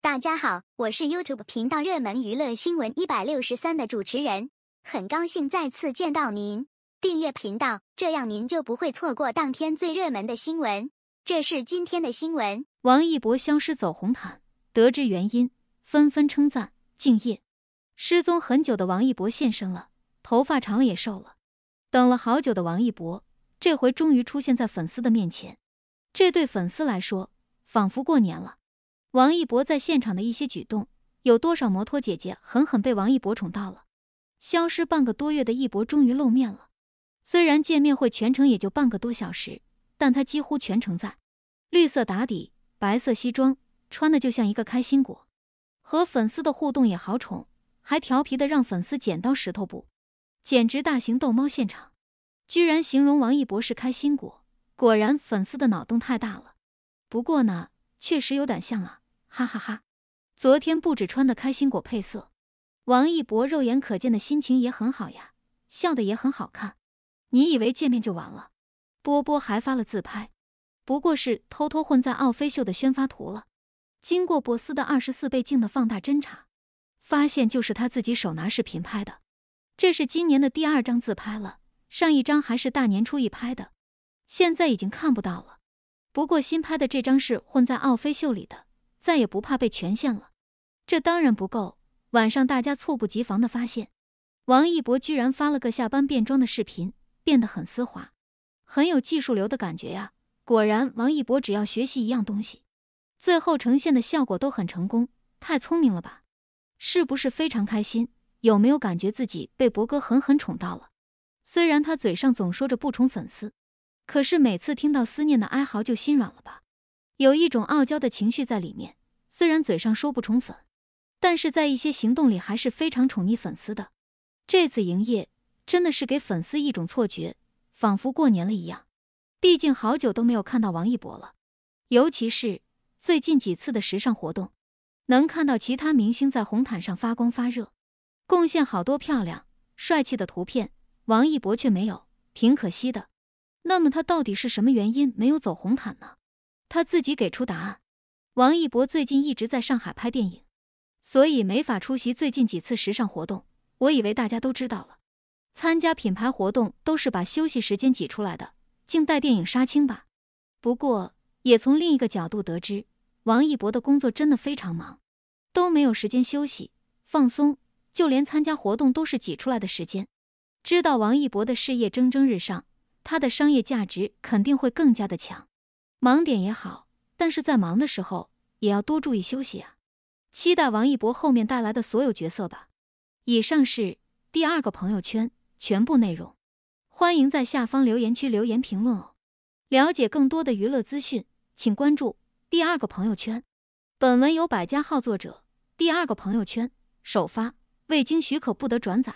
大家好，我是 YouTube 频道热门娱乐新闻一百六十三的主持人，很高兴再次见到您。订阅频道，这样您就不会错过当天最热门的新闻。这是今天的新闻：王一博消失走红毯，得知原因，纷纷称赞敬业。失踪很久的王一博现身了，头发长了也瘦了。等了好久的王一博，这回终于出现在粉丝的面前，这对粉丝来说仿佛过年了。王一博在现场的一些举动，有多少摩托姐姐狠狠被王一博宠到了？消失半个多月的一博终于露面了。虽然见面会全程也就半个多小时，但他几乎全程在。绿色打底白色西装，穿的就像一个开心果。和粉丝的互动也好宠，还调皮的让粉丝剪刀石头布，简直大型逗猫现场。居然形容王一博是开心果，果然粉丝的脑洞太大了。不过呢，确实有点像啊。哈哈哈，昨天不止穿的开心果配色，王一博肉眼可见的心情也很好呀，笑的也很好看。你以为见面就完了？波波还发了自拍，不过是偷偷混在奥飞秀的宣发图了。经过博斯的二十四倍镜的放大侦查，发现就是他自己手拿视频拍的。这是今年的第二张自拍了，上一张还是大年初一拍的，现在已经看不到了。不过新拍的这张是混在奥飞秀里的。再也不怕被权限了，这当然不够。晚上大家猝不及防的发现，王一博居然发了个下班变装的视频，变得很丝滑，很有技术流的感觉呀！果然，王一博只要学习一样东西，最后呈现的效果都很成功，太聪明了吧？是不是非常开心？有没有感觉自己被博哥狠狠宠到了？虽然他嘴上总说着不宠粉丝，可是每次听到思念的哀嚎就心软了吧？有一种傲娇的情绪在里面，虽然嘴上说不宠粉，但是在一些行动里还是非常宠溺粉丝的。这次营业真的是给粉丝一种错觉，仿佛过年了一样。毕竟好久都没有看到王一博了，尤其是最近几次的时尚活动，能看到其他明星在红毯上发光发热，贡献好多漂亮帅气的图片，王一博却没有，挺可惜的。那么他到底是什么原因没有走红毯呢？他自己给出答案。王一博最近一直在上海拍电影，所以没法出席最近几次时尚活动。我以为大家都知道了，参加品牌活动都是把休息时间挤出来的，静待电影杀青吧。不过，也从另一个角度得知，王一博的工作真的非常忙，都没有时间休息放松，就连参加活动都是挤出来的时间。知道王一博的事业蒸蒸日上，他的商业价值肯定会更加的强。忙点也好，但是在忙的时候也要多注意休息啊！期待王一博后面带来的所有角色吧。以上是第二个朋友圈全部内容，欢迎在下方留言区留言评论哦。了解更多的娱乐资讯，请关注第二个朋友圈。本文由百家号作者第二个朋友圈首发，未经许可不得转载。